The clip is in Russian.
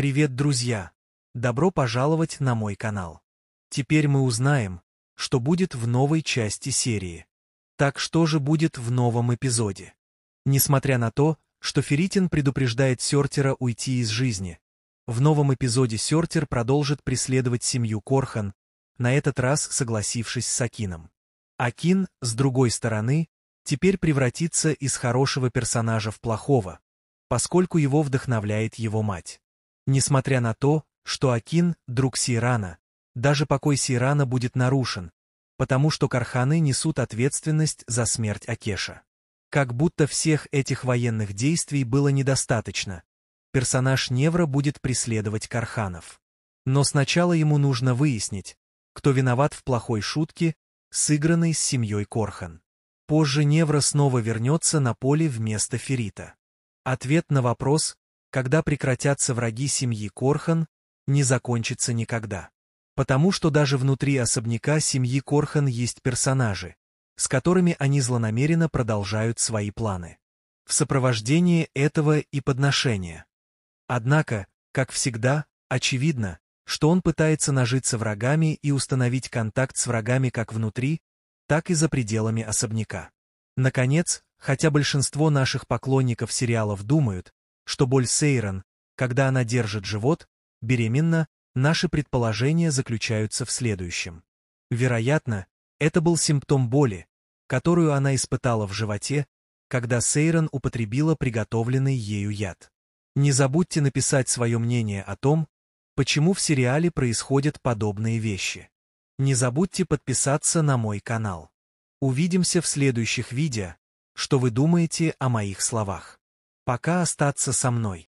Привет, друзья! Добро пожаловать на мой канал. Теперь мы узнаем, что будет в новой части серии. Так что же будет в новом эпизоде? Несмотря на то, что Феритин предупреждает Сертера уйти из жизни, в новом эпизоде Сертер продолжит преследовать семью Корхан, на этот раз согласившись с Акином. Акин, с другой стороны, теперь превратится из хорошего персонажа в плохого, поскольку его вдохновляет его мать. Несмотря на то, что Акин – друг Сирана, даже покой Сирана будет нарушен, потому что Карханы несут ответственность за смерть Акеша. Как будто всех этих военных действий было недостаточно. Персонаж Невра будет преследовать Карханов. Но сначала ему нужно выяснить, кто виноват в плохой шутке, сыгранной с семьей Корхан. Позже Невра снова вернется на поле вместо Ферита. Ответ на вопрос, когда прекратятся враги семьи Корхан, не закончится никогда. Потому что даже внутри особняка семьи Корхан есть персонажи, с которыми они злонамеренно продолжают свои планы. В сопровождении этого и подношения. Однако, как всегда, очевидно, что он пытается нажиться врагами и установить контакт с врагами как внутри, так и за пределами особняка. Наконец, хотя большинство наших поклонников сериалов думают, что боль Сейрон, когда она держит живот, беременна, наши предположения заключаются в следующем. Вероятно, это был симптом боли, которую она испытала в животе, когда Сейрон употребила приготовленный ею яд. Не забудьте написать свое мнение о том, почему в сериале происходят подобные вещи. Не забудьте подписаться на мой канал. Увидимся в следующих видео, что вы думаете о моих словах пока остаться со мной.